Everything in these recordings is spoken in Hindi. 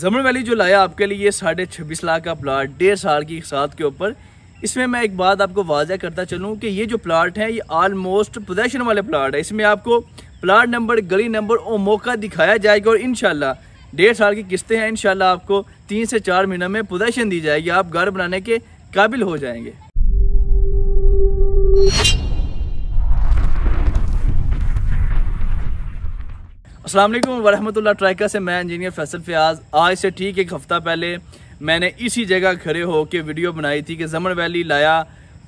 जमन वैली जो लाया आपके लिए साढ़े छब्बीस लाख का प्लाट डेढ़ साल की साथ के ऊपर इसमें मैं एक बात आपको वाजह करता चलूँ कि ये जो प्लाट है ये आलमोस्ट पोजेशन वाले प्लाट है इसमें आपको प्लाट नंबर गली नंबर और मौका दिखाया जाएगा और इन डेढ़ साल की किस्तें हैं इन आपको तीन से चार महीनों में पोजेशन दी जाएगी आप घर बनाने के काबिल हो जाएंगे असल वरहमतुल्लाह ट्रैकर से मैं इंजीनियर फैसल फयाज आज से ठीक एक हफ़्ता पहले मैंने इसी जगह खड़े होकर वीडियो बनाई थी कि जमन वैली लाया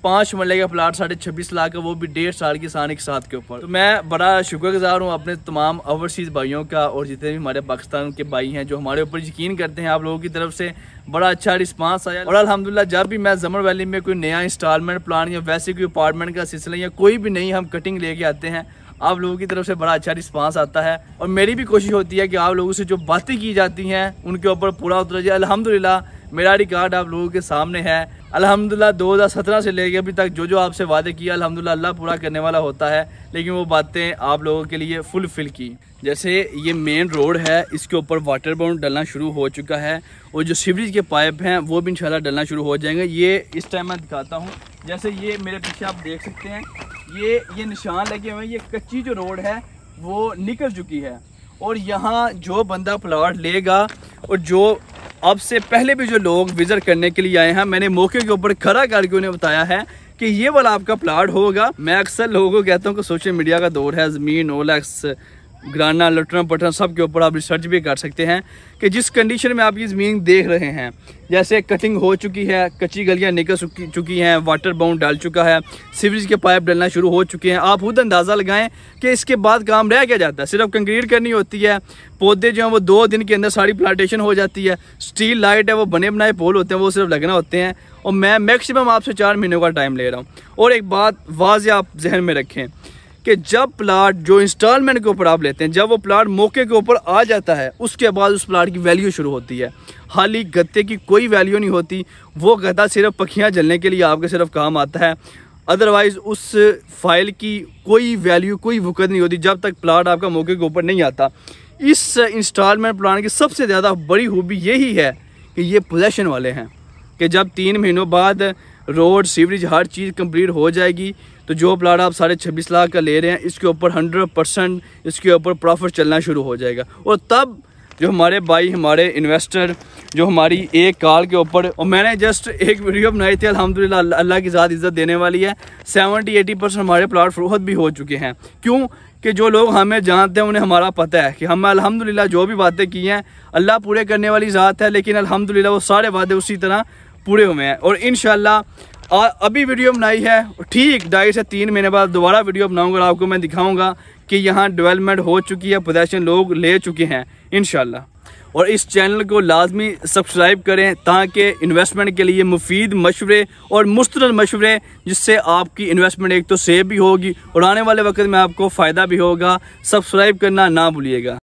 पाँच मरले का प्लाट साढ़े छब्बीस लाख का वो भी डेढ़ साल की एक साथ के ऊपर तो मैं बड़ा शुक्रगुजार हूँ अपने तमाम ओवरसीज़ भाइयों का और जितने भी हमारे पाकिस्तान के भाई हैं जो हमारे ऊपर यकीन करते हैं आप लोगों की तरफ से बड़ा अच्छा रिस्पांस आया और अलहमदिल्ला जब भी मैं जमर वैली में कोई नया इंस्टॉलमेंट प्लान या वैसे कोई अपार्टमेंट का सिलसिला या कोई भी नई हम कटिंग लेके आते हैं आप लोगों की तरफ से बड़ा अच्छा रिस्पांस आता है और मेरी भी कोशिश होती है कि आप लोगों से जो बातें की जाती हैं उनके ऊपर पूरा उतरा जाए अलहमदिल्ला मेरा रिकॉर्ड आप लोगों के सामने है अल्हम्दुलिल्लाह 2017 से लेकर अभी तक जो जो आपसे वादे किए अल्हम्दुलिल्लाह अल्लाह पूरा करने वाला होता है लेकिन वो बातें आप लोगों के लिए फुलफिल की जैसे ये मेन रोड है इसके ऊपर वाटर बाउंड डलना शुरू हो चुका है और जो सीवरेज के पाइप हैं वो भी इंशाल्लाह डलना शुरू हो जाएंगे ये इस टाइम मैं दिखाता हूँ जैसे ये मेरे पीछे आप देख सकते हैं ये ये निशान लगे हुए हैं ये कच्ची जो रोड है वो निकल चुकी है और यहाँ जो बंदा प्लाट लेगा और जो अब से पहले भी जो लोग विजिट करने के लिए आए हैं मैंने मौके के ऊपर खड़ा करके उन्हें बताया है कि ये वाला आपका प्लाट होगा मैं अक्सर लोगों को कहता हूँ कि सोशल मीडिया का दौर है ज़मीन ओलैक्स घराना लटना पटना सब के ऊपर आप रिसर्च भी कर सकते हैं कि जिस कंडीशन में आप ये ज़मीन देख रहे हैं जैसे कटिंग हो चुकी है कच्ची गलियाँ निकल चुकी चुकी हैं वाटर बाउंड डाल चुका है सीवरेज के पाइप डलना शुरू हो चुके हैं आप खुद अंदाज़ा लगाएं कि इसके बाद काम रह क्या जाता है सिर्फ कंक्रीट करनी होती है पौधे जो हैं वो दो दिन के अंदर सारी प्लांटेशन हो जाती है स्टील लाइट है वो बने बनाए पोल होते हैं वो सिर्फ लगना होते हैं और मैं मैक्सिमम आपसे चार महीनों का टाइम ले रहा हूँ और एक बात वाज आप जहन में रखें कि जब प्लाट जो इंस्टॉलमेंट के ऊपर आप लेते हैं जब वो प्लाट मौके के ऊपर आ जाता है उसके बाद उस प्लाट की वैल्यू शुरू होती है हाली गत्ते की कोई वैल्यू नहीं होती वो गत्ता सिर्फ पखियाँ जलने के लिए आपके सिर्फ काम आता है अदरवाइज़ उस फाइल की कोई वैल्यू कोई वक़त नहीं होती जब तक प्लाट आपका मौके के ऊपर नहीं आता इस इंस्टॉलमेंट प्लान की सबसे ज़्यादा बड़ी खूबी यही है कि ये पोजेशन वाले हैं कि जब तीन महीनों बाद रोड सीवरेज हर चीज़ कंप्लीट हो जाएगी तो जो प्लाट आप साढ़े छब्बीस लाख का ले रहे हैं इसके ऊपर हंड्रेड परसेंट इसके ऊपर प्रॉफिट चलना शुरू हो जाएगा और तब जो हमारे भाई हमारे इन्वेस्टर जो हमारी एक काल के ऊपर और मैंने जस्ट एक वीडियो बनाई थी अलहमदिल्ला अल्लाह की ज़्यादा इज़्ज़त देने वाली है सेवेंटी एटी परसेंट हमारे प्लाट फरोहत भी हो चुके हैं क्यों कि जो लोग हमें जानते हैं उन्हें हमारा पता है कि हमें अल्हम्दुलिल्लाह जो भी बातें की हैं अल्लाह पूरे करने वाली ज़ात है लेकिन अल्हम्दुलिल्लाह वो सारे वादे उसी तरह पूरे हुए हैं और इन शाला अभी वीडियो बनाई है ठीक ढाई से तीन महीने बाद दोबारा वीडियो बनाऊंगा और आपको मैं दिखाऊंगा कि यहाँ डेवलपमेंट हो चुकी है पोजेशन लोग ले चुके हैं इन और इस चैनल को लाजमी सब्सक्राइब करें ताकि इन्वेस्टमेंट के लिए मुफीद मशवरे और मुस्तरद मशवरे जिससे आपकी इन्वेस्टमेंट एक तो सेफ भी होगी और आने वाले वक्त में आपको फ़ायदा भी होगा सब्सक्राइब करना ना भूलिएगा